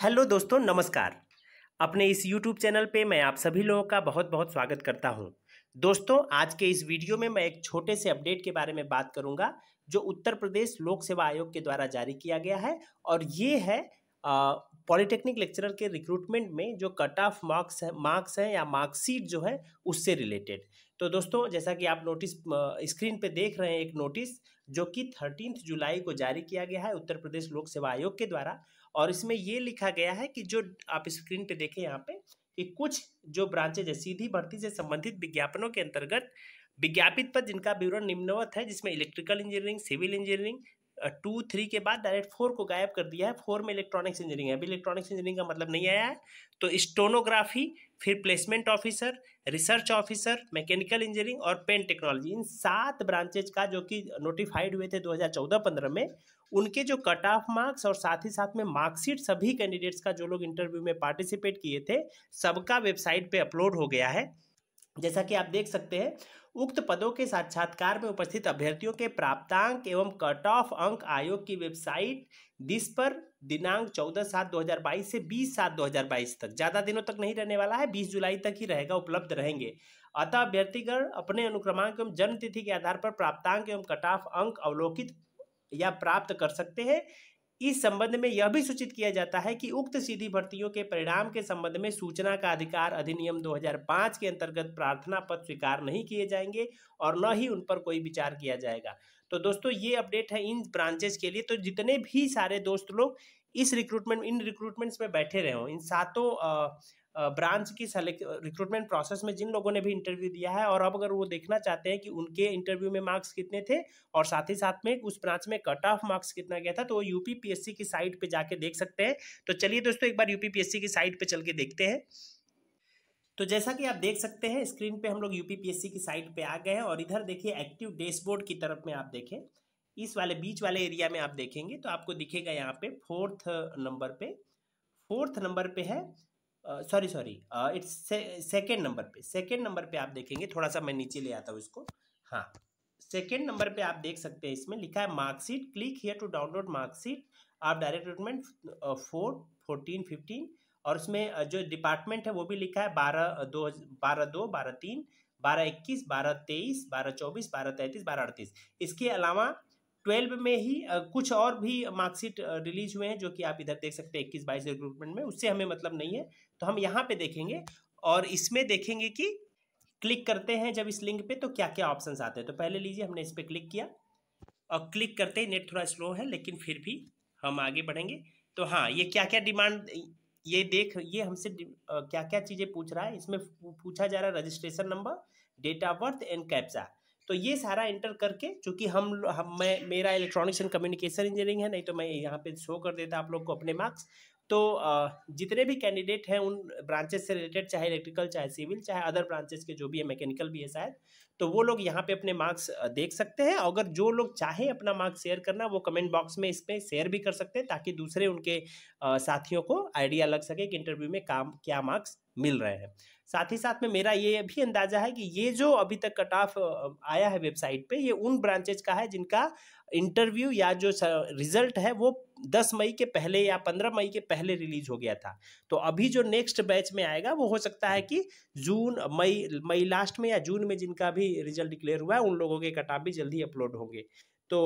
hello दोस्तों नमस्कार अपने इस यूट्यूब चैनल पे मैं आप सभी लोगों का बहुत बहुत स्वागत करता हूं दोस्तों आज के इस वीडियो में मैं एक छोटे से अपडेट के बारे में बात करूंगा जो उत्तर प्रदेश लोक सेवा आयोग के द्वारा जारी किया गया है और ये है पॉलिटेक्निक लेक्चरर के रिक्रूटमेंट में जो कट ऑफ मार्क्स है मार्क्स हैं या मार्कशीट जो है उससे रिलेटेड तो दोस्तों जैसा कि आप नोटिस स्क्रीन पे देख रहे हैं एक नोटिस जो कि थर्टीन जुलाई को जारी किया गया है उत्तर प्रदेश लोक सेवा आयोग के द्वारा और इसमें ये लिखा गया है कि जो आप स्क्रीन पे देखें यहाँ पे कि कुछ जो ब्रांचेज है सीधी भर्ती से संबंधित विज्ञापनों के अंतर्गत विज्ञापित पर जिनका विवरण निम्नवत है जिसमें electrical engineering civil engineering two three के बाद डायरेक्ट फोर को गायब कर दिया है फोर में इलेक्ट्रॉनिक्स इंजीनियरिंग है अभी इलेक्ट्रॉनिक्स इंजीनियरिंग का मतलब नहीं आया है तो स्टोनोग्राफी फिर placement officer research officer mechanical engineering और पेन टेक्नोलॉजी इन सात ब्रांचेज का जो कि नोटिफाइड हुए थे 2014-15 में उनके जो कट ऑफ मार्क्स और साथ ही साथ में मार्कशीट सभी कैंडिडेट्स का जो लोग इंटरव्यू में पार्टिसिपेट किए थे सबका वेबसाइट पे अपलोड हो गया है जैसा कि आप देख सकते हैं उक्त पदों के साक्षात्कार में उपस्थित अभ्यर्थियों के प्राप्तांक एवं कट ऑफ अंक आयोग की वेबसाइट दिस पर दिनांक 14 सात 2022 से 20 सात 2022 तक ज़्यादा दिनों तक नहीं रहने वाला है 20 जुलाई तक ही रहेगा उपलब्ध रहेंगे अतः अभ्यर्थीगण अपने अनुक्रमांक एवं जन्म तिथि के आधार पर प्राप्तांक एवं कट ऑफ अंक अवलोकित या प्राप्त कर सकते हैं इस संबंध में यह भी सूचित किया जाता है कि उक्त सीधी भर्तियों के परिणाम के संबंध में सूचना का अधिकार अधिनियम 2005 के अंतर्गत प्रार्थना पद स्वीकार नहीं किए जाएंगे और न ही उन पर कोई विचार किया जाएगा तो दोस्तों ये अपडेट है इन ब्रांचेस के लिए तो जितने भी सारे दोस्त लोग इस रिक्रूटमेंट इन रिक्रूटमेंट्स में बैठे रहे हों इन सातों ब्रांच की सेलेक्ट रिक्रूटमेंट प्रोसेस में जिन लोगों ने भी इंटरव्यू दिया है और अब अगर वो देखना चाहते हैं कि उनके इंटरव्यू में मार्क्स कितने थे और साथ ही साथ में उस ब्रांच में कट ऑफ मार्क्स कितना गया था तो वो यूपीपीएससी की साइट पे जाके देख सकते हैं तो चलिए दोस्तों एक बार यूपीपीएससी की साइट पर चल के देखते हैं तो जैसा कि आप देख सकते हैं स्क्रीन पे हम लोग यूपीपीएससी की साइट पे आ गए हैं और इधर देखिए एक्टिव डैशबोर्ड की तरफ में आप देखें इस वाले बीच वाले एरिया में आप देखेंगे तो आपको दिखेगा यहाँ पे फोर्थ नंबर पे फोर्थ नंबर पे है sorry sorry it's second number पे सेकेंड नंबर पे आप देखेंगे थोड़ा सा मैं नीचे ले आता हूँ इसको हाँ सेकेंड नंबर पे आप देख सकते हैं इसमें लिखा है marksheet click here to download marksheet आप direct recruitment four fourteen fifteen और उसमें जो डिपार्टमेंट है वो भी लिखा है बारह दो बारह दो बारह तीन बारह इक्कीस बारह तेईस बारह चौबीस बारह तैंतीस बारह अड़तीस इसके अलावा ट्वेल्व में ही कुछ और भी मार्कशीट रिलीज हुए हैं जो कि आप इधर देख सकते हैं इक्कीस बाईस रिक्रूटमेंट में उससे हमें मतलब नहीं है तो हम यहाँ पे देखेंगे और इसमें देखेंगे कि क्लिक करते हैं जब इस लिंक पे तो क्या क्या ऑप्शंस आते हैं तो पहले लीजिए हमने इस पर क्लिक किया और क्लिक करते ही नेट थोड़ा स्लो है लेकिन फिर भी हम आगे बढ़ेंगे तो हाँ ये क्या क्या डिमांड ये देख ये हमसे क्या क्या चीज़ें पूछ रहा है इसमें पूछा जा रहा है registration number date of birth and captcha तो ये सारा एंटर करके चूंकि हम हम मैं मेरा इलेक्ट्रॉनिक्स एंड कम्युनिकेशन इंजीनियरिंग है नहीं तो मैं यहाँ पे शो कर देता आप लोग को अपने मार्क्स तो जितने भी कैंडिडेट हैं उन ब्रांचेस से रिलेटेड चाहे इलेक्ट्रिकल चाहे सिविल चाहे अदर ब्रांचेस के जो भी है मैकेनिकल भी है शायद तो वो लोग यहाँ पे अपने मार्क्स देख सकते हैं अगर जो लोग चाहे अपना मार्क्स शेयर करना वो कमेंट बॉक्स में इसमें शेयर भी कर सकते हैं ताकि दूसरे उनके साथियों को आइडिया लग सके कि इंटरव्यू में काम क्या मार्क्स मिल रहे हैं साथ ही साथ में मेरा ये भी अंदाजा है कि ये जो अभी तक कट ऑफ आया है वेबसाइट पे ये उन ब्रांचेज का है जिनका इंटरव्यू या जो रिजल्ट है वो 10 मई के पहले या 15 मई के पहले रिलीज हो गया था तो अभी जो नेक्स्ट बैच में आएगा वो हो सकता है कि जून मई मई लास्ट में या जून में जिनका भी रिजल्ट डिक्लेयर हुआ है उन लोगों के कट ऑफ भी जल्दी अपलोड होंगे तो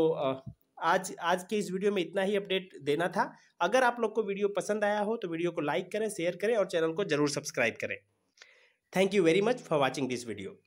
आज आज के इस वीडियो में इतना ही अपडेट देना था अगर आप लोग को वीडियो पसंद आया हो तो वीडियो को लाइक करें शेयर करें और चैनल को जरूर सब्सक्राइब करें thank you very much for watching this video